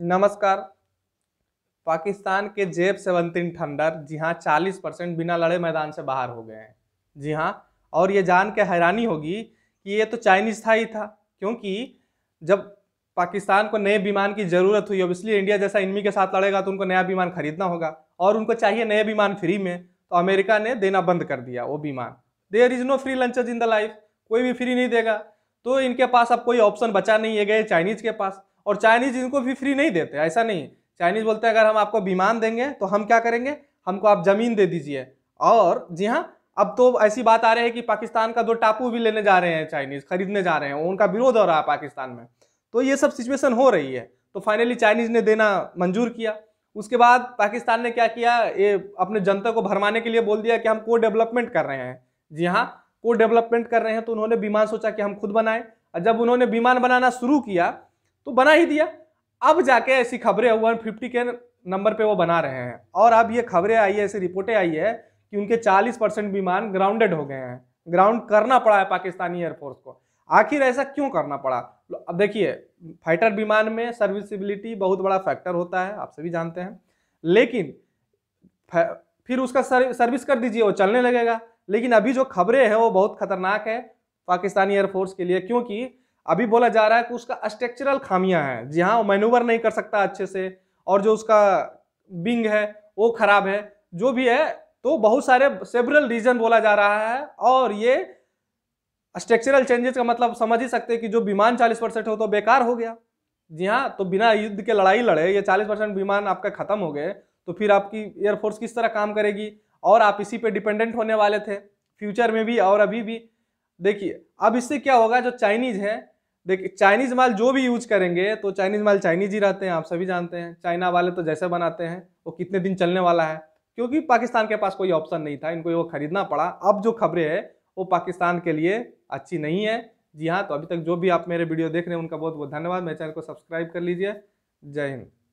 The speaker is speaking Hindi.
नमस्कार पाकिस्तान के जेब सेवनतीन थंडर जी हाँ चालीस परसेंट बिना लड़े मैदान से बाहर हो गए हैं जी हाँ और ये जान के हैरानी होगी कि ये तो चाइनीज था ही था क्योंकि जब पाकिस्तान को नए विमान की ज़रूरत हुई ऑब्वियसली इंडिया जैसा इनमी के साथ लड़ेगा तो उनको नया विमान खरीदना होगा और उनको चाहिए नए विमान फ्री में तो अमेरिका ने देना बंद कर दिया वो विमान there is no free lunches in the life कोई भी फ्री नहीं देगा तो इनके पास अब कोई ऑप्शन बचा नहीं है गए चाइनीज के पास और चाइनीज इनको भी फ्री नहीं देते ऐसा नहीं चाइनीज बोलते हैं अगर हम आपको विमान देंगे तो हम क्या करेंगे हमको आप ज़मीन दे दीजिए और जी हाँ अब तो ऐसी बात आ रही है कि पाकिस्तान का दो टापू भी लेने जा रहे हैं चाइनीज खरीदने जा रहे हैं उनका विरोध हो रहा है पाकिस्तान में तो ये सब सिचुएशन हो रही है तो फाइनली चाइनीज ने देना मंजूर किया उसके बाद पाकिस्तान ने क्या किया ये अपने जनता को भरमाने के लिए बोल दिया कि हम को डेवलपमेंट कर रहे हैं जी हाँ को डेवलपमेंट कर रहे हैं तो उन्होंने विमान सोचा कि हम खुद बनाएं और जब उन्होंने विमान बनाना शुरू किया तो बना ही दिया अब जाके ऐसी खबरें वन फिफ्टी के नंबर पे वो बना रहे हैं और अब ये खबरें आई है ऐसी रिपोर्टें आई है कि उनके 40 परसेंट विमान ग्राउंडेड हो गए हैं ग्राउंड करना पड़ा है पाकिस्तानी एयरफोर्स को आखिर ऐसा क्यों करना पड़ा अब देखिए फाइटर विमान में सर्विसबिलिटी बहुत बड़ा फैक्टर होता है आप सभी जानते हैं लेकिन फिर उसका सर्विस कर दीजिए वो चलने लगेगा लेकिन अभी जो खबरें हैं वो बहुत खतरनाक है पाकिस्तानी एयरफोर्स के लिए क्योंकि अभी बोला जा रहा है कि उसका स्ट्रक्चरल खामियां हैं जी हाँ मैनूवर नहीं कर सकता अच्छे से और जो उसका बिंग है वो खराब है जो भी है तो बहुत सारे सेवरल रीजन बोला जा रहा है और ये स्ट्रक्चरल चेंजेस का मतलब समझ ही सकते हैं कि जो विमान 40 परसेंट हो तो बेकार हो गया जी हाँ तो बिना युद्ध के लड़ाई लड़े ये 40 परसेंट विमान आपका खत्म हो गए तो फिर आपकी एयरफोर्स किस तरह काम करेगी और आप इसी पे डिपेंडेंट होने वाले थे फ्यूचर में भी और अभी भी देखिए अब इससे क्या होगा जो चाइनीज हैं देखिए चाइनीज माल जो भी यूज करेंगे तो चाइनीज माल चाइनीज ही रहते हैं आप सभी जानते हैं चाइना वाले तो जैसे बनाते हैं वो कितने दिन चलने वाला है क्योंकि पाकिस्तान के पास कोई ऑप्शन नहीं था इनको वो खरीदना पड़ा अब जो खबरें है वो पाकिस्तान के लिए अच्छी नहीं है जी हाँ तो अभी तक जो भी आप मेरे वीडियो देख रहे हैं उनका बहुत बहुत धन्यवाद मेरे चैनल को सब्सक्राइब कर लीजिए जय हिंद